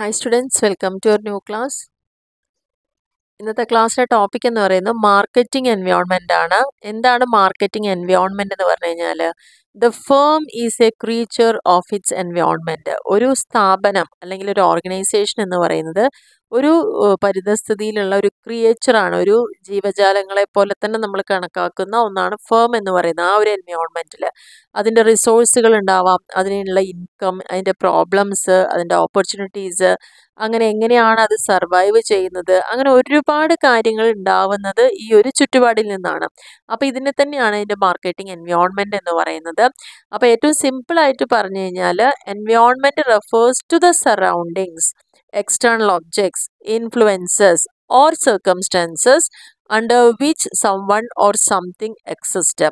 Hi students welcome to your new class ഇന്നത്തെ ക്ലാസ്സിലെ topic എന്ന് പറയുന്നത് മാർക്കറ്റിംഗ് എൻവയോൺമെൻ്റ് ആണ് എന്താണ് മാർക്കറ്റിംഗ് എൻവയോൺമെൻ്റ് എന്ന് പറഞ്ഞു കഴിഞ്ഞാൽ the firm is a creature of its environment ഒരു സ്ഥാപനം അല്ലെങ്കിൽ ഒരു ഓർഗനൈസേഷൻ എന്ന് പറയുന്നത് ഒരു പരിതസ്ഥിതിയിലുള്ള ഒരു ക്രിയേച്ചറാണ് ഒരു ജീവജാലങ്ങളെ പോലെ തന്നെ നമ്മൾ കണക്കാക്കുന്ന ഒന്നാണ് ഫേം എന്ന് പറയുന്നത് ആ ഒരു എൻവയോൺമെന്റിൽ അതിൻ്റെ റിസോഴ്സുകൾ ഉണ്ടാവാം അതിനുള്ള ഇൻകം അതിൻ്റെ പ്രോബ്ലംസ് അതിൻ്റെ ഓപ്പർച്യൂണിറ്റീസ് അങ്ങനെ എങ്ങനെയാണ് അത് സർവൈവ് ചെയ്യുന്നത് അങ്ങനെ ഒരുപാട് കാര്യങ്ങൾ ഉണ്ടാവുന്നത് ഈ ഒരു ചുറ്റുപാടിൽ നിന്നാണ് അപ്പോൾ ഇതിനെ തന്നെയാണ് അതിൻ്റെ മാർക്കറ്റിംഗ് എൻവയോൺമെന്റ് എന്ന് പറയുന്നത് അപ്പോൾ ഏറ്റവും സിമ്പിളായിട്ട് പറഞ്ഞു കഴിഞ്ഞാൽ environment refers to the surroundings external objects, influences or circumstances under which someone or something exists.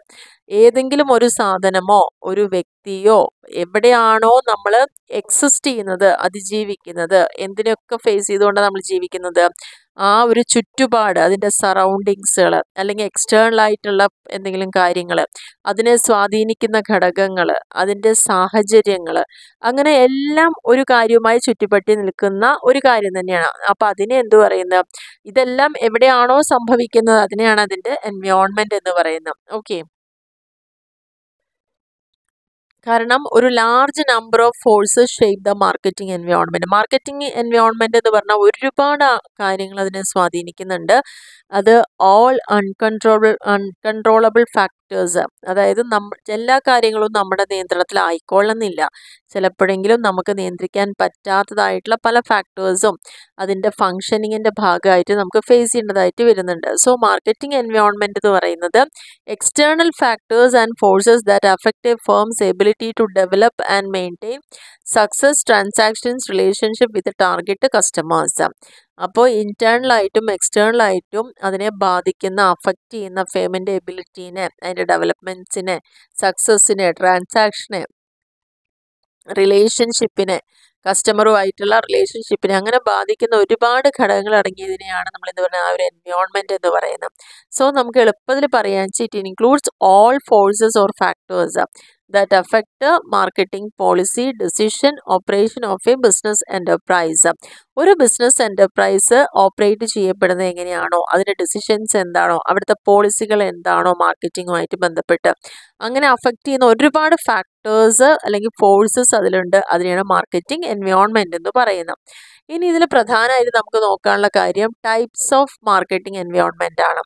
ഏതെങ്കിലും ഒരു സാധനമോ ഒരു വ്യക്തിയോ എവിടെയാണോ നമ്മൾ എക്സിസ്റ്റ് ചെയ്യുന്നത് അതിജീവിക്കുന്നത് എന്തിനൊക്കെ ഫേസ് ചെയ്തുകൊണ്ടാണ് നമ്മൾ ജീവിക്കുന്നത് ആ ഒരു ചുറ്റുപാട് അതിൻ്റെ സറൗണ്ടിങ്സുകൾ അല്ലെങ്കിൽ എക്സ്റ്റേണൽ ആയിട്ടുള്ള എന്തെങ്കിലും കാര്യങ്ങൾ അതിനെ സ്വാധീനിക്കുന്ന ഘടകങ്ങൾ അതിൻ്റെ സാഹചര്യങ്ങൾ അങ്ങനെ എല്ലാം ഒരു കാര്യവുമായി ചുറ്റിപ്പറ്റി നിൽക്കുന്ന ഒരു കാര്യം തന്നെയാണ് അപ്പോൾ അതിനെ എന്തു പറയുന്നത് ഇതെല്ലാം എവിടെയാണോ സംഭവിക്കുന്നത് അതിനെയാണ് അതിൻ്റെ എൻവയോൺമെൻറ്റ് എന്ന് പറയുന്നത് ഓക്കെ കാരണം ഒരു large number of forces shape the marketing environment marketing environment എന്ന് പറഞ്ഞാൽ ഒരുപാട് കാര്യങ്ങൾ അതിനെ സ്വാധീനിക്കുന്നുണ്ട് അത് ഓൾ അൺകൺട്രോളബിൾ അൺകൺട്രോളബിൾ ഫാക്ടേഴ്സ് അതായത് നമ്മ എല്ലാ കാര്യങ്ങളും നമ്മുടെ ആയിക്കൊള്ളുന്നില്ല ചിലപ്പോഴെങ്കിലും നമുക്ക് നിയന്ത്രിക്കാൻ പറ്റാത്തതായിട്ടുള്ള പല ഫാക്ടേഴ്സും അതിൻ്റെ ഫങ്ഷനിങ്ങിൻ്റെ ഭാഗമായിട്ട് നമുക്ക് ഫേസ് ചെയ്യേണ്ടതായിട്ട് വരുന്നുണ്ട് സോ മാർക്കറ്റിംഗ് എൻവയോൺമെൻറ്റ് എന്ന് പറയുന്നത് external factors and forces that affect firm's ability ability to develop and maintain success transactions relationship with target customers അപ്പോൾ ഇൻറ്റേണലായിട്ടും എക്സ്റ്റേണലായിട്ടും അതിനെ ബാധിക്കുന്ന അഫക്റ്റ് ചെയ്യുന്ന ഫേമിൻ്റെ എബിലിറ്റീനെ അതിൻ്റെ ഡെവലപ്മെൻറ്റ്സിനെ സക്സസ്സിനെ ട്രാൻസാക്ഷനെ റിലേഷൻഷിപ്പിനെ കസ്റ്റമറുമായിട്ടുള്ള റിലേഷൻഷിപ്പിനെ അങ്ങനെ ബാധിക്കുന്ന ഒരുപാട് ഘടകങ്ങൾ അടങ്ങിയതിനെയാണ് നമ്മൾ എന്ന് പറയുന്നത് ആ ഒരു എൻവയോൺമെൻറ്റ് എന്ന് പറയുന്നത് സോ നമുക്ക് എളുപ്പത്തിൽ പറയാൻ വെച്ചാൽ it includes all forces or factors that affect marketing policy, decision, operation of a business enterprise. ഒരു ബിസിനസ് എൻ്റർപ്രൈസ് ഓപ്പറേറ്റ് ചെയ്യപ്പെടുന്നത് എങ്ങനെയാണോ അതിൻ്റെ ഡിസിഷൻസ് എന്താണോ അവിടുത്തെ പോളിസികൾ എന്താണോ മാർക്കറ്റിങ്ങുമായിട്ട് ബന്ധപ്പെട്ട് അങ്ങനെ അഫക്റ്റ് ചെയ്യുന്ന ഒരുപാട് ഫാക്ടർ ഫാക്ടേഴ്സ് അല്ലെങ്കിൽ ഫോഴ്സസ് അതിലുണ്ട് അതിനെയാണ് മാർക്കറ്റിംഗ് എൻവയോൺമെന്റ് എന്ന് പറയുന്നത് ഇനി ഇതിൽ പ്രധാനമായിട്ട് നമുക്ക് നോക്കാനുള്ള കാര്യം ടൈപ്സ് ഓഫ് മാർക്കറ്റിംഗ് എൻവയോൺമെൻ്റ് ആണ്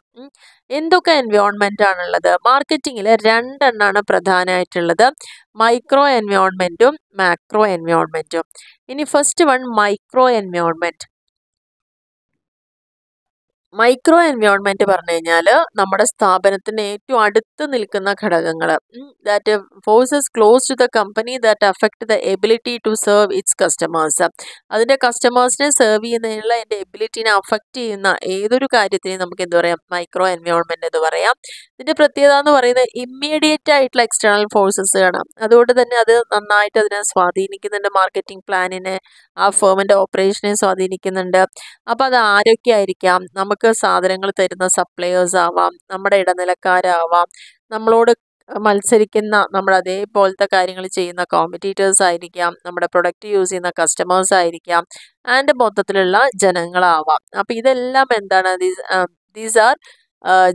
എന്തൊക്കെ എൻവയോൺമെൻ്റ് ആണുള്ളത് മാർക്കറ്റിങ്ങിൽ രണ്ടെണ്ണമാണ് പ്രധാനമായിട്ടുള്ളത് മൈക്രോ എൻവയോൺമെൻറ്റും മാക്രോ എൻവയോൺമെൻറ്റും ഇനി first one micro environment micro environment പറഞ്ഞു കഴിഞ്ഞാൽ നമ്മുടെ സ്ഥാപനത്തിന് ഏറ്റവും അടുത്ത് നിൽക്കുന്ന ഘടകങ്ങൾ that forces close to the company that affect the ability to serve its customers അതിൻ്റെ കസ്റ്റമേഴ്സിനെ സെർവ് ചെയ്യുന്നതിനുള്ള അതിൻ്റെ എബിലിറ്റിനെ അഫക്റ്റ് ചെയ്യുന്ന ഏതൊരു കാര്യത്തിനെയും നമുക്ക് എന്ത് പറയാം മൈക്രോ എൻവയോൺമെന്റ് എന്ന് പറയാം ഇതിന്റെ പ്രത്യേകത എന്ന് പറയുന്നത് ഇമ്മീഡിയറ്റ് ആയിട്ടുള്ള എക്സ്റ്റേണൽ ഫോഴ്സസ് ആണ് അതുകൊണ്ട് തന്നെ അത് നന്നായിട്ട് അതിനെ സ്വാധീനിക്കുന്നുണ്ട് മാർക്കറ്റിംഗ് പ്ലാനിനെ ആ ഫേമിന്റെ ഓപ്പറേഷനെ സ്വാധീനിക്കുന്നുണ്ട് അപ്പം അത് ആരൊക്കെ ആയിരിക്കാം നമുക്ക് സാധനങ്ങൾ തരുന്ന സപ്ലയേഴ്സ് ആവാം നമ്മുടെ ഇടനിലക്കാരാവാം നമ്മളോട് മത്സരിക്കുന്ന നമ്മുടെ അതേപോലത്തെ കാര്യങ്ങൾ ചെയ്യുന്ന കോമ്പറ്റീറ്റേഴ്സ് ആയിരിക്കാം നമ്മുടെ പ്രൊഡക്റ്റ് യൂസ് ചെയ്യുന്ന കസ്റ്റമേഴ്സ് ആയിരിക്കാം ആൻഡ് മൊത്തത്തിലുള്ള ജനങ്ങളാവാം അപ്പം ഇതെല്ലാം എന്താണ് these are uh,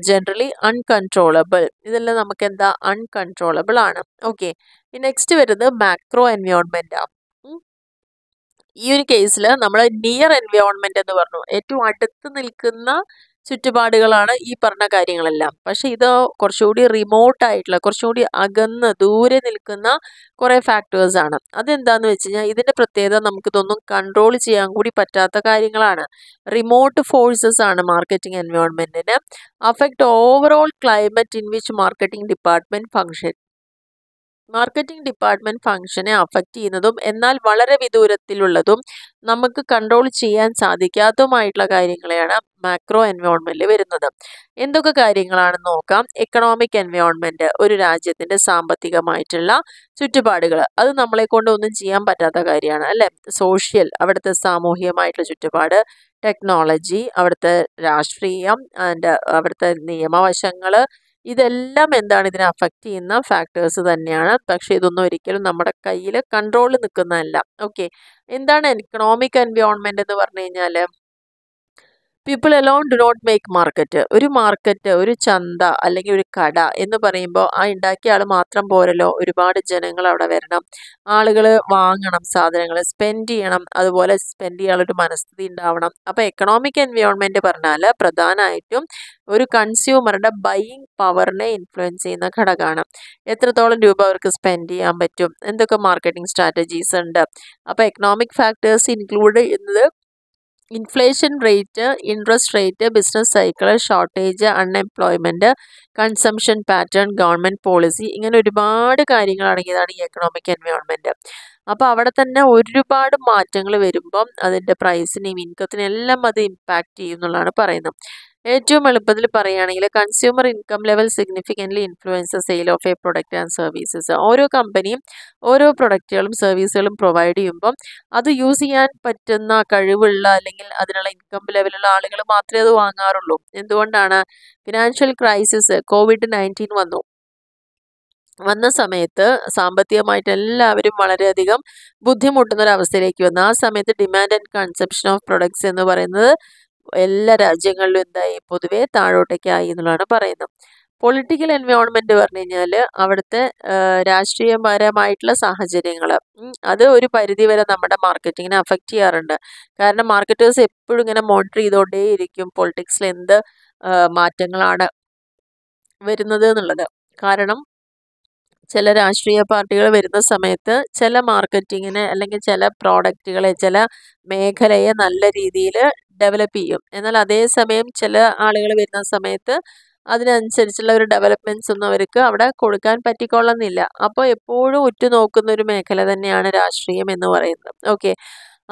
generally uncontrollable ഇതെല്ലാം നമുക്ക് എന്താ അൺകൺട്രോളബിൾ ആണ് ഓക്കെ നെക്സ്റ്റ് വരുന്നത് മാക്രോ എൻവയോൺമെൻറ് ആണ് ഈ ഒരു കേസിൽ നമ്മൾ നിയർ എൻവയോൺമെന്റ് എന്ന് പറഞ്ഞു ഏറ്റവും അടുത്ത് നിൽക്കുന്ന ചുറ്റുപാടുകളാണ് ഈ പറഞ്ഞ കാര്യങ്ങളെല്ലാം പക്ഷെ ഇത് കുറച്ചുകൂടി റിമോട്ട് ആയിട്ടുള്ള കുറച്ചുകൂടി അകന്ന് ദൂരെ നിൽക്കുന്ന കുറേ ഫാക്ടേഴ്സ് ആണ് അതെന്താന്ന് വെച്ച് കഴിഞ്ഞാൽ ഇതിൻ്റെ പ്രത്യേകത നമുക്കിതൊന്നും കൺട്രോൾ ചെയ്യാൻ കൂടി പറ്റാത്ത കാര്യങ്ങളാണ് റിമോട്ട് ഫോഴ്സസ് ആണ് മാർക്കറ്റിംഗ് എൻവയോൺമെൻറ്റിന് affect overall climate in which marketing department function marketing department ഫംഗ്ഷനെ അഫക്റ്റ് ചെയ്യുന്നതും എന്നാൽ വളരെ വിദൂരത്തിലുള്ളതും നമുക്ക് കൺട്രോൾ ചെയ്യാൻ സാധിക്കാത്തതുമായിട്ടുള്ള കാര്യങ്ങളെയാണ് മാക്രോ എൻവയോൺമെന്റിൽ വരുന്നത് എന്തൊക്കെ കാര്യങ്ങളാണെന്ന് നോക്കാം എക്കണോമിക് എൻവയോൺമെന്റ് ഒരു രാജ്യത്തിന്റെ സാമ്പത്തികമായിട്ടുള്ള ചുറ്റുപാടുകൾ അത് നമ്മളെ കൊണ്ട് ഒന്നും ചെയ്യാൻ പറ്റാത്ത കാര്യമാണ് അല്ലെ സോഷ്യൽ അവിടുത്തെ സാമൂഹികമായിട്ടുള്ള ചുറ്റുപാട് ടെക്നോളജി അവിടുത്തെ രാഷ്ട്രീയം അതിൻ്റെ അവിടുത്തെ നിയമവശങ്ങൾ ഇതെല്ലാം എന്താണ് ഇതിനെ അഫക്റ്റ് ചെയ്യുന്ന ഫാക്ടേഴ്സ് തന്നെയാണ് പക്ഷേ ഇതൊന്നും ഒരിക്കലും നമ്മുടെ കയ്യിൽ കൺട്രോളിൽ നിൽക്കുന്നതല്ല ഓക്കെ എന്താണ് എക്കണോമിക് എൻവയോൺമെൻറ്റ് എന്ന് പറഞ്ഞു കഴിഞ്ഞാൽ people alone do not make market ഒരു മാർക്കറ്റ് ഒരു ചന്ത അല്ലെങ്കിൽ ഒരു കട എന്ന് പറയുമ്പോൾ ആ ഉണ്ടാക്കിയ ആൾ മാത്രം പോരല്ലോ ഒരുപാട് ജനങ്ങൾ അവിടെ വരണം ആളുകൾ വാങ്ങണം സാധനങ്ങൾ സ്പെൻഡ് ചെയ്യണം അതുപോലെ സ്പെൻഡ് ചെയ്യാനുള്ളൊരു മനസ്ഥിതി ഉണ്ടാവണം അപ്പോൾ എക്കണോമിക് എൻവയോൺമെൻറ്റ് പറഞ്ഞാൽ പ്രധാനമായിട്ടും ഒരു കൺസ്യൂമറുടെ ബൈയിങ് പവറിനെ ഇൻഫ്ലുവൻസ് ചെയ്യുന്ന ഘടകമാണ് എത്രത്തോളം രൂപ അവർക്ക് സ്പെൻഡ് ചെയ്യാൻ പറ്റും എന്തൊക്കെ മാർക്കറ്റിംഗ് സ്ട്രാറ്റജീസ് ഉണ്ട് അപ്പോൾ എക്കണോമിക് ഫാക്ടേഴ്സ് ഇൻക്ലൂഡ് ചെയ്യുന്നത് inflation rate interest rate business cycle shortage unemployment consumption pattern government policy ഇങ്ങനെ ഒരുപാട് കാര്യങ്ങൾ അടങ്ങിയതാണ് ഈ എക്കണോമിക് എൻവയോൺമെൻറ്റ് അപ്പോൾ അവിടെ തന്നെ ഒരുപാട് മാറ്റങ്ങൾ വരുമ്പം അതിൻ്റെ പ്രൈസിനെയും ഇൻകത്തിനെയും എല്ലാം അത് ഇമ്പാക്റ്റ് ചെയ്യുന്നുള്ളതാണ് പറയുന്നത് ഏറ്റവും എളുപ്പത്തിൽ പറയുകയാണെങ്കിൽ consumer income level significantly influence sale of a product and services ഓരോ കമ്പനിയും ഓരോ പ്രൊഡക്റ്റുകളും സർവീസുകളും പ്രൊവൈഡ് ചെയ്യുമ്പം അത് യൂസ് ചെയ്യാൻ പറ്റുന്ന കഴിവുള്ള അല്ലെങ്കിൽ അതിനുള്ള ഇൻകം ലെവലുള്ള ആളുകൾ മാത്രമേ അത് വാങ്ങാറുള്ളൂ എന്തുകൊണ്ടാണ് ഫിനാൻഷ്യൽ ക്രൈസിസ് കോവിഡ് നയൻറ്റീൻ വന്നു വന്ന സമയത്ത് സാമ്പത്തികമായിട്ട് എല്ലാവരും വളരെയധികം ബുദ്ധിമുട്ടുന്ന ഒരു അവസ്ഥയിലേക്ക് വന്നു ആ സമയത്ത് demand and conception of products എന്ന് പറയുന്നത് എല്ലാ രാജ്യങ്ങളിലും എന്തായി പൊതുവെ താഴോട്ടേക്കായി എന്നുള്ളതാണ് പറയുന്നത് പൊളിറ്റിക്കൽ എൻവയോൺമെന്റ് പറഞ്ഞു കഴിഞ്ഞാൽ അവിടുത്തെ രാഷ്ട്രീയപരമായിട്ടുള്ള സാഹചര്യങ്ങൾ അത് ഒരു പരിധി വരെ നമ്മുടെ മാർക്കറ്റിങ്ങിനെ അഫക്റ്റ് ചെയ്യാറുണ്ട് കാരണം മാർക്കറ്റേഴ്സ് എപ്പോഴും ഇങ്ങനെ മോണിറ്റർ ചെയ്തുകൊണ്ടേയിരിക്കും പൊളിറ്റിക്സിൽ എന്ത് മാറ്റങ്ങളാണ് വരുന്നത് എന്നുള്ളത് കാരണം ചില രാഷ്ട്രീയ പാർട്ടികൾ വരുന്ന സമയത്ത് ചില മാർക്കറ്റിങ്ങിനെ അല്ലെങ്കിൽ ചില പ്രോഡക്റ്റുകളെ ചില മേഖലയെ നല്ല രീതിയിൽ ഡെവലപ്പ് ചെയ്യും എന്നാൽ അതേസമയം ചില ആളുകൾ വരുന്ന സമയത്ത് അതിനനുസരിച്ചുള്ള ഒരു ഡെവലപ്മെൻറ്റ്സ് ഒന്നും അവർക്ക് അവിടെ കൊടുക്കാൻ പറ്റിക്കൊള്ളുന്നില്ല അപ്പോൾ എപ്പോഴും ഉറ്റുനോക്കുന്ന ഒരു മേഖല തന്നെയാണ് രാഷ്ട്രീയം എന്ന് പറയുന്നത് ഓക്കെ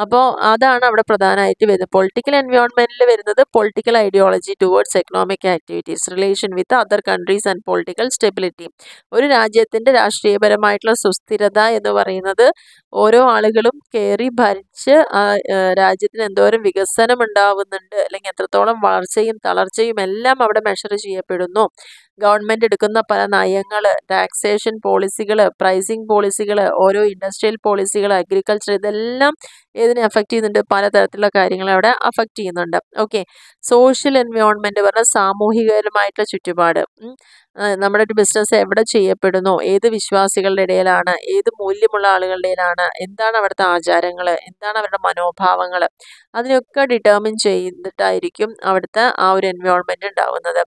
അപ്പോൾ അതാണ് അവിടെ പ്രധാനമായിട്ട് വരുന്നത് പൊളിറ്റിക്കൽ എൻവയോൺമെൻറ്റിൽ വരുന്നത് political ideology towards economic activities relation with other countries and political stability ഒരു രാജ്യത്തിൻ്റെ രാഷ്ട്രീയപരമായിട്ടുള്ള സുസ്ഥിരത എന്ന് പറയുന്നത് ഓരോ ആളുകളും കയറി ഭരിച്ച് ആ രാജ്യത്തിന് എന്തോരം വികസനം ഉണ്ടാവുന്നുണ്ട് അല്ലെങ്കിൽ എത്രത്തോളം വളർച്ചയും തളർച്ചയും എല്ലാം അവിടെ മെഷർ ചെയ്യപ്പെടുന്നു ഗവൺമെന്റ് എടുക്കുന്ന പല നയങ്ങൾ ടാക്സേഷൻ പോളിസികൾ പ്രൈസിങ് പോളിസികൾ ഓരോ ഇൻഡസ്ട്രിയൽ പോളിസികൾ അഗ്രികൾച്ചർ ഇതെല്ലാം ഇതിനെ അഫക്റ്റ് ചെയ്യുന്നുണ്ട് പലതരത്തിലുള്ള കാര്യങ്ങൾ അവിടെ അഫക്റ്റ് ചെയ്യുന്നുണ്ട് ഓക്കെ സോഷ്യൽ എൻവയോൺമെന്റ് പറഞ്ഞ സാമൂഹികപരമായിട്ടുള്ള ചുറ്റുപാട് നമ്മുടെ ഒരു ബിസിനസ് എവിടെ ചെയ്യപ്പെടുന്നു ഏത് വിശ്വാസികളുടെ ഇടയിലാണ് ഏത് മൂല്യമുള്ള ആളുകളുടെ ഇടയിലാണ് എന്താണ് എന്താണ് അവിടുത്തെ ആചാരങ്ങൾ എന്താണ് അവരുടെ മനോഭാവങ്ങൾ അതിനൊക്കെ ഡിറ്റർമിൻ ചെയ്തിട്ടായിരിക്കും അവിടുത്തെ ആ ഒരു എൻവയോൺമെൻറ്റ് ഉണ്ടാവുന്നത്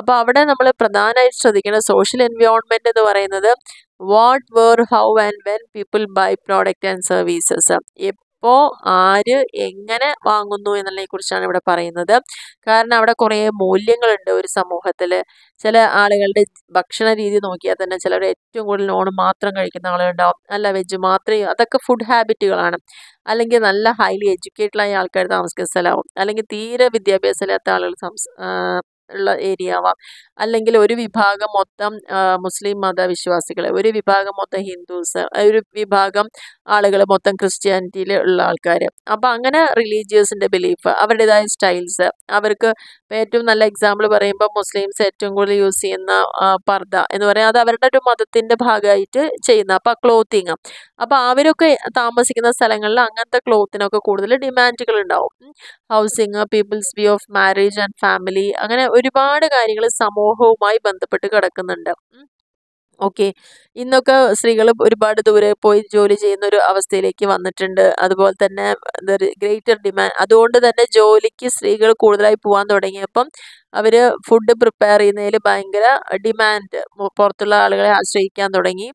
അപ്പോൾ അവിടെ നമ്മൾ പ്രധാനമായിട്ട് ശ്രദ്ധിക്കേണ്ട സോഷ്യൽ എൻവയോൺമെൻറ്റ് എന്ന് പറയുന്നത് what where how and when people buy product and services എപ്പോൾ ആര് എങ്ങനെ വാങ്ങുന്നു എന്നുള്ളതിനെ കുറിച്ചാണ് ഇവിടെ പറയുന്നത് കാരണം അവിടെ കുറേ മൂല്യങ്ങളുണ്ട് ഒരു സമൂഹത്തിൽ ചില ആളുകളുടെ ഭക്ഷണ രീതി നോക്കിയാൽ തന്നെ ചിലർ ഏറ്റവും കൂടുതൽ നോൺ മാത്രം കഴിക്കുന്ന ആളുകളുണ്ടാവും അല്ല വെജ് മാത്രമേ അതൊക്കെ ഫുഡ് ഹാബിറ്റുകളാണ് അല്ലെങ്കിൽ നല്ല ഹൈലി എഡ്യൂക്കേറ്റഡ് ആയ ആൾക്കാർ താമസിക്കുന്ന സ്ഥലമാവും അല്ലെങ്കിൽ തീരെ വിദ്യാഭ്യാസമില്ലാത്ത ആളുകൾ ഉള്ള ഏരിയ ആവാം അല്ലെങ്കിൽ ഒരു വിഭാഗം മൊത്തം മുസ്ലിം മതവിശ്വാസികളെ ഒരു വിഭാഗം മൊത്തം ഹിന്ദുസ് ഒരു വിഭാഗം ആളുകൾ മൊത്തം ക്രിസ്ത്യാനിറ്റിയിൽ ഉള്ള ആൾക്കാർ അപ്പം അങ്ങനെ റിലീജിയസിൻ്റെ ബിലീഫ് അവരുടേതായ സ്റ്റൈൽസ് അവർക്ക് ഏറ്റവും നല്ല എക്സാമ്പിൾ പറയുമ്പോൾ മുസ്ലിംസ് ഏറ്റവും കൂടുതൽ യൂസ് ചെയ്യുന്ന പർദ്ദ എന്ന് പറയുന്നത് അത് അവരുടെ ഒരു മതത്തിൻ്റെ ഭാഗമായിട്ട് ചെയ്യുന്ന അപ്പം ക്ലോത്തിങ് അപ്പം അവരൊക്കെ താമസിക്കുന്ന സ്ഥലങ്ങളിൽ അങ്ങനത്തെ ക്ലോത്തിനൊക്കെ കൂടുതൽ ഡിമാൻഡുകൾ ഉണ്ടാവും housing people's view of marriage and family അങ്ങനെ ഒരുപാട് കാര്യങ്ങൾ സമൂഹവുമായി ബന്ധപ്പെട്ട് കിടക്കുന്നുണ്ട് ഓക്കെ ഇന്നൊക്കെ സ്ത്രീകൾ ഒരുപാട് ദൂരെ പോയി ജോലി ചെയ്യുന്ന ഒരു അവസ്ഥയിലേക്ക് വന്നിട്ടുണ്ട് അതുപോലെ തന്നെ ഗ്രേറ്റർ ഡിമാൻഡ് അതുകൊണ്ട് തന്നെ ജോലിക്ക് സ്ത്രീകൾ കൂടുതലായി പോകാൻ തുടങ്ങിയപ്പം അവർ ഫുഡ് പ്രിപ്പയർ ചെയ്യുന്നതിൽ ഭയങ്കര ഡിമാൻഡ് പുറത്തുള്ള ആളുകളെ ആശ്രയിക്കാൻ തുടങ്ങി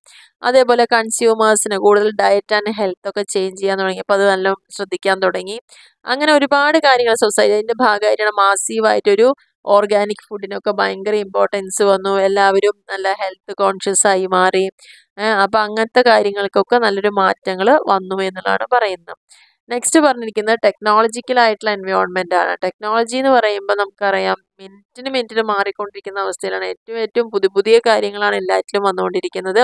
അതേപോലെ കൺസ്യൂമേഴ്സിന് കൂടുതൽ ഡയറ്റ് ആൻഡ് ഹെൽത്ത് ഒക്കെ ചേഞ്ച് ചെയ്യാൻ തുടങ്ങി അപ്പോൾ അത് നല്ല ശ്രദ്ധിക്കാൻ തുടങ്ങി അങ്ങനെ ഒരുപാട് കാര്യങ്ങൾ അതിൻ്റെ ഭാഗമായിട്ടാണ് മാസീവായിട്ടൊരു ഓർഗാനിക് ഫുഡിനൊക്കെ ഭയങ്കര ഇമ്പോർട്ടൻസ് വന്നു എല്ലാവരും നല്ല ഹെൽത്ത് കോൺഷ്യസ് ആയി മാറി അപ്പം അങ്ങനത്തെ കാര്യങ്ങൾക്കൊക്കെ നല്ലൊരു മാറ്റങ്ങൾ വന്നു എന്നുള്ളതാണ് പറയുന്നത് നെക്സ്റ്റ് പറഞ്ഞിരിക്കുന്നത് ടെക്നോളജിക്കൽ ആയിട്ടുള്ള എൻവയോൺമെൻ്റ് ആണ് ടെക്നോളജി എന്ന് പറയുമ്പോൾ നമുക്കറിയാം മിനിറ്റിന് മിനിറ്റിന് മാറിക്കൊണ്ടിരിക്കുന്ന അവസ്ഥയിലാണ് ഏറ്റവും ഏറ്റവും പുതിയ പുതിയ കാര്യങ്ങളാണ് എല്ലാറ്റിലും വന്നുകൊണ്ടിരിക്കുന്നത്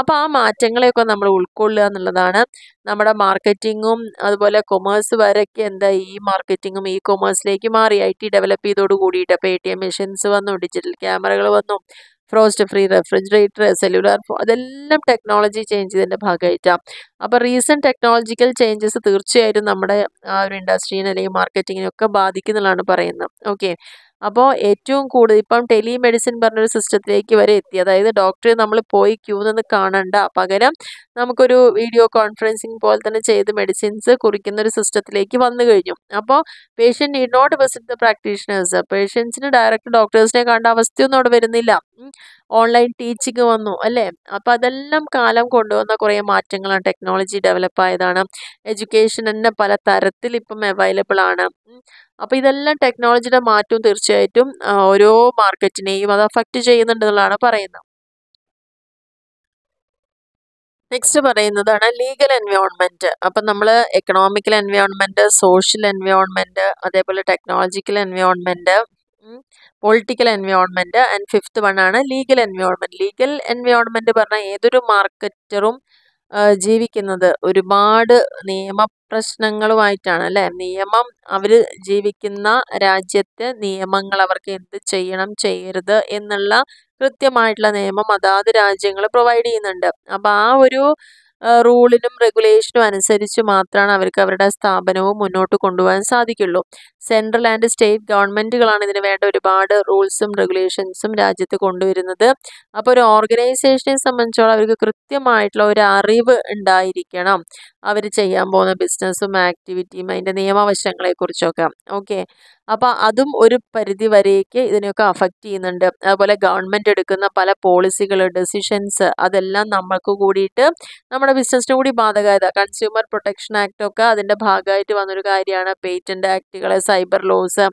അപ്പോൾ ആ മാറ്റങ്ങളെയൊക്കെ നമ്മൾ ഉൾക്കൊള്ളുക എന്നുള്ളതാണ് നമ്മുടെ മാർക്കറ്റിങ്ങും അതുപോലെ കൊമേഴ്സ് വരെയൊക്കെ എന്താ ഈ മാർക്കറ്റിങ്ങും ഈ കൊമേഴ്സിലേക്ക് മാറി ഐ ടി ഡെവലപ്പ് ചെയ്തോട് കൂടിയിട്ട് അപ്പോൾ എ ടി എം മെഷീൻസ് വന്നു ഡിജിറ്റൽ ക്യാമറകൾ വന്നു frost free refrigerator cellular phone അതെല്ലാം ടെക്നോളജി ചേഞ്ച് ചെയ്തതിൻ്റെ ഭാഗമായിട്ടാണ് അപ്പോൾ റീസെൻറ്റ് ടെക്നോളജിക്കൽ ചേഞ്ചസ് തീർച്ചയായിട്ടും നമ്മുടെ ആ ഒരു ഇൻഡസ്ട്രീനെ അല്ലെങ്കിൽ മാർക്കറ്റിങ്ങിനെയൊക്കെ ബാധിക്കുന്നതാണ് പറയുന്നത് ഓക്കെ അപ്പോൾ ഏറ്റവും കൂടുതൽ ഇപ്പം ടെലിമെഡിസിൻ പറഞ്ഞൊരു സിസ്റ്റത്തിലേക്ക് വരെ എത്തി അതായത് ഡോക്ടറെ നമ്മൾ പോയി ക്യൂ നിന്ന് കാണണ്ട പകരം നമുക്കൊരു വീഡിയോ കോൺഫറൻസിങ് പോലെ തന്നെ ചെയ്ത് മെഡിസിൻസ് കുറിക്കുന്ന ഒരു സിസ്റ്റത്തിലേക്ക് വന്നു കഴിഞ്ഞു അപ്പോൾ patient need not visit the practitioners പേഷ്യൻസിന് ഡയറക്റ്റ് ഡോക്ടേഴ്സിനെ കണ്ട അവസ്ഥയൊന്നും അവിടെ വരുന്നില്ല ഓൺലൈൻ ടീച്ചിങ് വന്നു അല്ലേ അപ്പം അതെല്ലാം കാലം കൊണ്ടുവന്ന കുറേ മാറ്റങ്ങളാണ് ടെക്നോളജി ഡെവലപ്പ് ആയതാണ് എഡ്യൂക്കേഷൻ തന്നെ പല തരത്തിൽ ഇപ്പം അവൈലബിൾ ആണ് അപ്പോൾ ഇതെല്ലാം ടെക്നോളജിയുടെ മാറ്റവും തീർച്ചയായിട്ടും ഓരോ മാർക്കറ്റിനെയും അത് അഫക്റ്റ് ചെയ്യുന്നുണ്ടെന്നുള്ളതാണ് പറയുന്നത് നെക്സ്റ്റ് പറയുന്നതാണ് ലീഗൽ എൻവയോൺമെൻറ്റ് അപ്പം നമ്മൾ എക്കണോമിക്കൽ എൻവയോൺമെൻറ്റ് സോഷ്യൽ എൻവയോൺമെൻറ്റ് അതേപോലെ technological environment political environment and fifth one ആണ് ലീഗൽ എൻവയോൺമെൻറ്റ് ലീഗൽ എൻവയോൺമെൻറ്റ് പറഞ്ഞാൽ ഏതൊരു മാർക്കറ്ററും ജീവിക്കുന്നത് ഒരുപാട് നിയമ പ്രശ്നങ്ങളുമായിട്ടാണ് അല്ലേ നിയമം അവർ ജീവിക്കുന്ന രാജ്യത്തെ നിയമങ്ങൾ അവർക്ക് എന്ത് ചെയ്യണം ചെയ്യരുത് എന്നുള്ള കൃത്യമായിട്ടുള്ള നിയമം അതാത് രാജ്യങ്ങൾ പ്രൊവൈഡ് ചെയ്യുന്നുണ്ട് അപ്പോൾ ആ ഒരു റൂളിനും റെഗുലേഷനും അനുസരിച്ച് മാത്രമാണ് അവർക്ക് അവരുടെ സ്ഥാപനവും മുന്നോട്ട് കൊണ്ടുപോകാൻ സാധിക്കുള്ളൂ സെൻട്രൽ ആൻഡ് സ്റ്റേറ്റ് ഗവൺമെൻറ്റുകളാണ് ഇതിന് വേണ്ട ഒരുപാട് റൂൾസും റെഗുലേഷൻസും രാജ്യത്ത് കൊണ്ടുവരുന്നത് അപ്പോൾ ഒരു ഓർഗനൈസേഷനെ സംബന്ധിച്ചോളം അവർക്ക് കൃത്യമായിട്ടുള്ള ഒരു അറിവ് ഉണ്ടായിരിക്കണം അവർ ചെയ്യാൻ പോകുന്ന ബിസിനസ്സും ആക്ടിവിറ്റിയും അതിൻ്റെ നിയമവശങ്ങളെക്കുറിച്ചൊക്കെ ഓക്കെ അപ്പോൾ അതും ഒരു പരിധി വരെയൊക്കെ ഇതിനെയൊക്കെ അഫക്റ്റ് ചെയ്യുന്നുണ്ട് അതുപോലെ ഗവൺമെൻറ് എടുക്കുന്ന പല പോളിസികൾ ഡെസിഷൻസ് അതെല്ലാം നമ്മൾക്ക് കൂടിയിട്ട് നമ്മുടെ ബിസിനസ്സിന് കൂടി ബാധകമായതാണ് കൺസ്യൂമർ പ്രൊട്ടക്ഷൻ ആക്ട് ഒക്കെ അതിൻ്റെ ഭാഗമായിട്ട് വന്നൊരു കാര്യമാണ് പേറ്റൻ്റ് ആക്ടുകൾ സൈബർ ലോസ്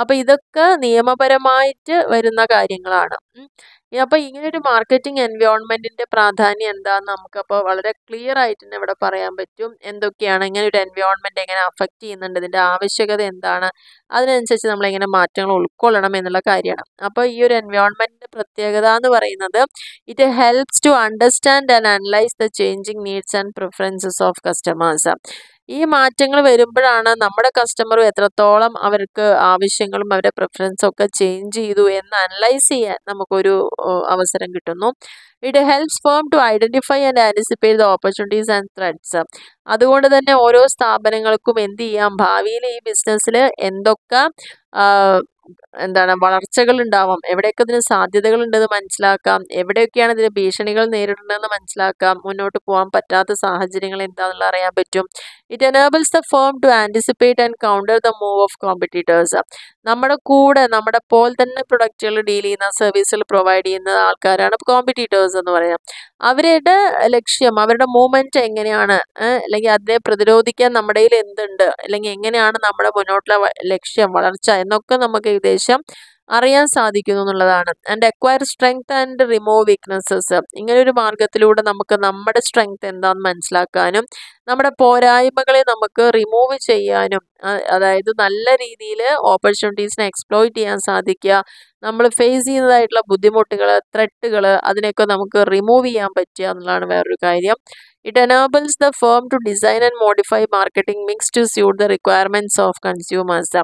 അപ്പോൾ ഇതൊക്കെ നിയമപരമായിട്ട് വരുന്ന കാര്യങ്ങളാണ് അപ്പോൾ ഇങ്ങനെ ഒരു മാർക്കറ്റിംഗ് എൻവയോൺമെന്റിന്റെ പ്രാധാന്യം എന്താന്ന് നമുക്കപ്പോൾ വളരെ ക്ലിയർ ആയിട്ട് തന്നെ ഇവിടെ പറയാൻ പറ്റും എന്തൊക്കെയാണ് ഇങ്ങനെ ഒരു എൻവയോൺമെന്റ് എങ്ങനെ അഫക്ട് ചെയ്യുന്നുണ്ട് ഇതിന്റെ ആവശ്യകത എന്താണ് അതിനനുസരിച്ച് നമ്മൾ എങ്ങനെ മാറ്റങ്ങൾ ഉൾക്കൊള്ളണം എന്നുള്ള കാര്യമാണ് അപ്പോൾ ഈ ഒരു എൻവയോൺമെന്റിന്റെ പ്രത്യേകത എന്ന് പറയുന്നത് it helps to understand and analyse the changing needs and preferences of customers ഈ മാറ്റങ്ങൾ വരുമ്പോഴാണ് നമ്മുടെ കസ്റ്റമർ എത്രത്തോളം അവർക്ക് ആവശ്യങ്ങളും അവരുടെ പ്രിഫറൻസും ഒക്കെ ചേഞ്ച് ചെയ്തു എന്ന് അനലൈസ് ചെയ്യാൻ നമുക്കൊരു അവസരം കിട്ടുന്നു it helps firm to identify and anticipate the opportunities and threats അതുകൊണ്ട് തന്നെ ഓരോ സ്ഥാപനങ്ങൾക്കും എന്ത് ചെയ്യാം ഭാവിയിൽ ഈ ബിസിനസ്സിൽ എന്തൊക്കെ എന്താണ് വളർച്ചകൾ ഉണ്ടാവാം എവിടെയൊക്കെ ഇതിന് സാധ്യതകൾ ഉണ്ടെന്ന് മനസ്സിലാക്കാം എവിടെയൊക്കെയാണ് ഇതിന് ഭീഷണികൾ നേരിടേണ്ടതെന്ന് മനസ്സിലാക്കാം മുന്നോട്ട് പോകാൻ പറ്റാത്ത സാഹചര്യങ്ങൾ എന്താണെന്നുള്ള അറിയാൻ പറ്റും it enables the firm to anticipate and counter the move of competitors നമ്മുടെ കൂടെ നമ്മുടെ പോലെ തന്നെ പ്രൊഡക്റ്റുകൾ ഡീൽ ചെയ്യുന്ന സർവീസുകൾ പ്രൊവൈഡ് ചെയ്യുന്ന ആൾക്കാരാണ് കോമ്പറ്റീറ്റേഴ്സ് എന്ന് പറയാം അവരുടെ ലക്ഷ്യം അവരുടെ മൂവ്മെൻറ്റ് എങ്ങനെയാണ് അല്ലെങ്കിൽ അതിനെ പ്രതിരോധിക്കാൻ നമ്മുടെ കയ്യിൽ എന്തുണ്ട് അല്ലെങ്കിൽ എങ്ങനെയാണ് നമ്മുടെ മുന്നോട്ടുള്ള ലക്ഷ്യം വളർച്ച എന്നൊക്കെ നമുക്ക് ഏകദേശം അറിയാൻ സാധിക്കുന്നു എന്നുള്ളതാണ് and acquire strength and remove weaknesses ഇങ്ങനെ ഒരു മാർഗത്തിലൂടെ നമുക്ക് നമ്മുടെ സ്ട്രെങ്ത് എന്താന്ന് മനസ്സിലാക്കാനും നമ്മുടെ പോരായ്മകളെ നമുക്ക് റിമൂവ് ചെയ്യാനും അതായത് നല്ല രീതിയിൽ ഓപ്പർച്യൂണിറ്റീസിനെ എക്സ്പ്ലോയിറ്റ് ചെയ്യാൻ സാധിക്കുക നമ്മൾ ഫേസ് ചെയ്യുന്നതായിട്ടുള്ള ബുദ്ധിമുട്ടുകൾ ത്രെട്ടുകൾ അതിനെയൊക്കെ നമുക്ക് റിമൂവ് ചെയ്യാൻ പറ്റുക എന്നുള്ളതാണ് വേറൊരു കാര്യം it enables the firm to design and modify marketing mix to suit the requirements of consumers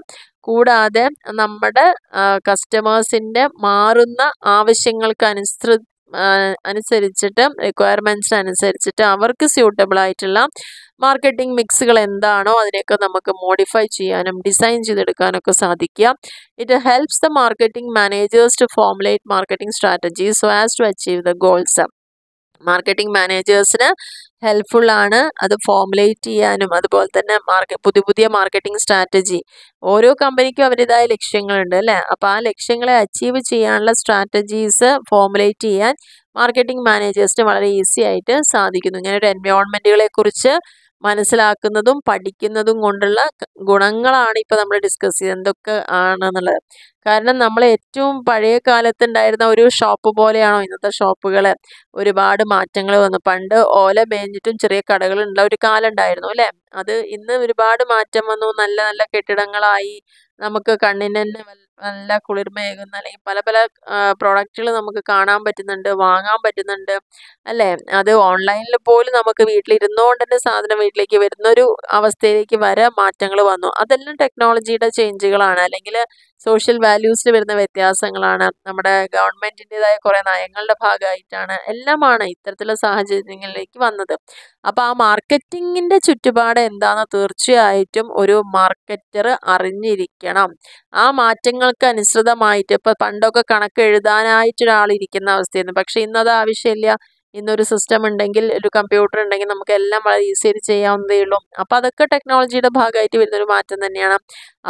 കൂടാതെ നമ്മുടെ കസ്റ്റമേഴ്സിൻ്റെ മാറുന്ന ആവശ്യങ്ങൾക്ക് അനുസൃ അനുസരിച്ചിട്ട് റിക്വയർമെൻറ്റ്സിന് അനുസരിച്ചിട്ട് അവർക്ക് സ്യൂട്ടബിൾ ആയിട്ടുള്ള മാർക്കറ്റിംഗ് മിക്സുകൾ എന്താണോ അതിനെയൊക്കെ നമുക്ക് മോഡിഫൈ ചെയ്യാനും ഡിസൈൻ ചെയ്തെടുക്കാനൊക്കെ സാധിക്കുക it helps the marketing managers to formulate marketing strategy so as to achieve the goals marketing മാനേജേഴ്സിന് ഹെൽപ്ഫുൾ ആണ് അത് ഫോമുലേറ്റ് ചെയ്യാനും അതുപോലെ തന്നെ മാർക്ക പുതിയ പുതിയ മാർക്കറ്റിംഗ് സ്ട്രാറ്റജി ഓരോ കമ്പനിക്കും അവരുടേതായ ലക്ഷ്യങ്ങളുണ്ട് അല്ലേ അപ്പോൾ ആ ലക്ഷ്യങ്ങളെ അച്ചീവ് ചെയ്യാനുള്ള സ്ട്രാറ്റജീസ് ഫോമുലേറ്റ് ചെയ്യാൻ മാർക്കറ്റിംഗ് മാനേജേഴ്സിന് വളരെ ഈസി ആയിട്ട് സാധിക്കുന്നു ഇങ്ങനെ ഒരു എൻവയോൺമെൻറ്റുകളെ കുറിച്ച് മനസ്സിലാക്കുന്നതും പഠിക്കുന്നതും കൊണ്ടുള്ള ഗുണങ്ങളാണ് ഇപ്പോൾ നമ്മൾ ഡിസ്കസ് ചെയ്തത് എന്തൊക്കെ ആണെന്നുള്ളത് കാരണം നമ്മൾ ഏറ്റവും പഴയ കാലത്തുണ്ടായിരുന്ന ഒരു ഷോപ്പ് പോലെയാണോ ഇന്നത്തെ ഷോപ്പുകൾ ഒരുപാട് മാറ്റങ്ങൾ വന്നു പണ്ട് ഓല മേഞ്ഞിട്ടും ചെറിയ കടകളുള്ള ഒരു കാലം ഉണ്ടായിരുന്നു അല്ലേ അത് ഇന്ന് ഒരുപാട് മാറ്റം വന്നു നല്ല നല്ല കെട്ടിടങ്ങളായി നമുക്ക് കണ്ണിന് തന്നെ നല്ല കുളിർമയേകുന്ന അല്ലെങ്കിൽ പല പല പ്രോഡക്റ്റുകൾ നമുക്ക് കാണാൻ പറ്റുന്നുണ്ട് വാങ്ങാൻ പറ്റുന്നുണ്ട് അല്ലേ അത് ഓൺലൈനിൽ പോലും നമുക്ക് വീട്ടിലിരുന്നുകൊണ്ട് തന്നെ സാധനം വീട്ടിലേക്ക് വരുന്നൊരു അവസ്ഥയിലേക്ക് വരെ മാറ്റങ്ങൾ വന്നു അതെല്ലാം ടെക്നോളജിയുടെ ചേഞ്ചുകളാണ് അല്ലെങ്കിൽ സോഷ്യൽ വാല്യൂസിൽ വരുന്ന വ്യത്യാസങ്ങളാണ് നമ്മുടെ ഗവൺമെന്റിൻ്റെതായ കുറേ നയങ്ങളുടെ ഭാഗമായിട്ടാണ് എല്ലാമാണ് ഇത്തരത്തിലുള്ള സാഹചര്യങ്ങളിലേക്ക് വന്നത് അപ്പോൾ ആ മാർക്കറ്റിങ്ങിൻ്റെ ചുറ്റുപാട് എന്താണെന്ന് തീർച്ചയായിട്ടും ഒരു മാർക്കറ്റർ അറിഞ്ഞിരിക്കണം ആ മാറ്റങ്ങൾക്ക് അനുസൃതമായിട്ട് ഇപ്പോൾ പണ്ടൊക്കെ കണക്ക് എഴുതാനായിട്ട് ഇരിക്കുന്ന അവസ്ഥയായിരുന്നു പക്ഷേ ഇന്നത് ആവശ്യമില്ല ഇന്നൊരു സിസ്റ്റം ഉണ്ടെങ്കിൽ ഒരു കമ്പ്യൂട്ടർ ഉണ്ടെങ്കിൽ നമുക്ക് എല്ലാം വളരെ ഈസിയായി ചെയ്യാവുന്നതേ ഉള്ളൂ അപ്പോൾ അതൊക്കെ ടെക്നോളജിയുടെ ഭാഗമായിട്ട് വരുന്നൊരു മാറ്റം തന്നെയാണ്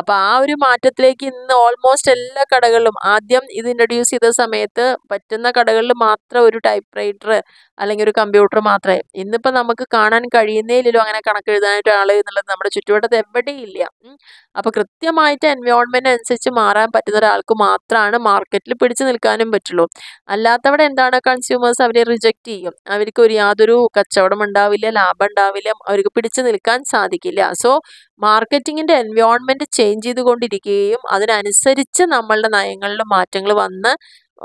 അപ്പോൾ ആ ഒരു മാറ്റത്തിലേക്ക് ഇന്ന് ഓൾമോസ്റ്റ് എല്ലാ കടകളിലും ആദ്യം ഇത് ഇൻട്രൊഡ്യൂസ് ചെയ്ത സമയത്ത് പറ്റുന്ന കടകളിൽ മാത്രം ഒരു ടൈപ്പ് റൈറ്റർ അല്ലെങ്കിൽ ഒരു കമ്പ്യൂട്ടർ മാത്രമേ ഇന്നിപ്പോൾ നമുക്ക് കാണാൻ ഇല്ലല്ലോ അങ്ങനെ കണക്ക് എഴുതാനായിട്ട് ആൾ എന്നുള്ളത് നമ്മുടെ ചുറ്റുവട്ടത്ത് എവിടെയും ഇല്ല അപ്പോൾ കൃത്യമായിട്ട് എൻവയോൺമെൻറ്റ് അനുസരിച്ച് മാറാൻ പറ്റുന്ന ഒരാൾക്ക് മാത്രമാണ് മാർക്കറ്റിൽ പിടിച്ചു നിൽക്കാനും പറ്റുള്ളൂ അല്ലാത്തവിടെ എന്താണ് കൺസ്യൂമേഴ്സ് അവരെ റിജക്റ്റ് ചെയ്യും അവർക്ക് ഒരു യാതൊരു കച്ചവടം ഉണ്ടാവില്ല ലാഭം ഉണ്ടാവില്ല അവർക്ക് പിടിച്ചു നിൽക്കാൻ സാധിക്കില്ല സോ മാർക്കറ്റിങ്ങിൻ്റെ എൻവയോൺമെൻറ്റ് ചേഞ്ച് ചെയ്തുകൊണ്ടിരിക്കുകയും അതിനനുസരിച്ച് നമ്മളുടെ നയങ്ങളിൽ മാറ്റങ്ങൾ വന്ന്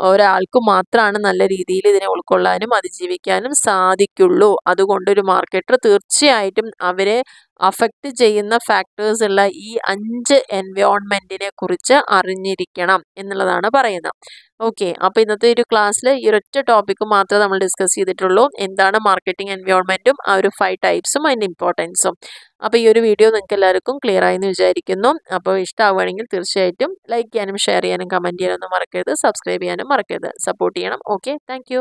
ഒരാൾക്ക് മാത്രമാണ് നല്ല രീതിയിൽ ഇതിനെ ഉൾക്കൊള്ളാനും അതിജീവിക്കാനും സാധിക്കുള്ളൂ അതുകൊണ്ട് ഒരു മാർക്കറ്റർ തീർച്ചയായിട്ടും അവരെ അഫക്റ്റ് ചെയ്യുന്ന ഫാക്ടേഴ്സ് ഉള്ള ഈ അഞ്ച് എൻവയോൺമെന്റിനെ കുറിച്ച് അറിഞ്ഞിരിക്കണം എന്നുള്ളതാണ് പറയുന്നത് ഓക്കെ അപ്പോൾ ഇന്നത്തെ ഒരു ക്ലാസ്സിൽ ഈ ഒറ്റ ടോപ്പിക്ക് മാത്രമേ നമ്മൾ ഡിസ്കസ് ചെയ്തിട്ടുള്ളൂ എന്താണ് മാർക്കറ്റിംഗ് എൻവയോൺമെന്റും ആ ഒരു ഫൈവ് ടൈപ്സും അതിൻ്റെ ഇമ്പോർട്ടൻസും അപ്പോൾ ഈ ഒരു വീഡിയോ നിങ്ങൾക്ക് എല്ലാവർക്കും ക്ലിയർ ആയെന്ന് വിചാരിക്കുന്നു അപ്പോൾ ഇഷ്ടമാവുകയാണെങ്കിൽ തീർച്ചയായിട്ടും ലൈക്ക് ചെയ്യാനും ഷെയർ ചെയ്യാനും കമൻറ്റ് ചെയ്യാനൊന്നും മറക്കരുത് സബ്സ്ക്രൈബ് ചെയ്യാനും മറക്കരുത് സപ്പോർട്ട് ചെയ്യണം ഓക്കെ താങ്ക്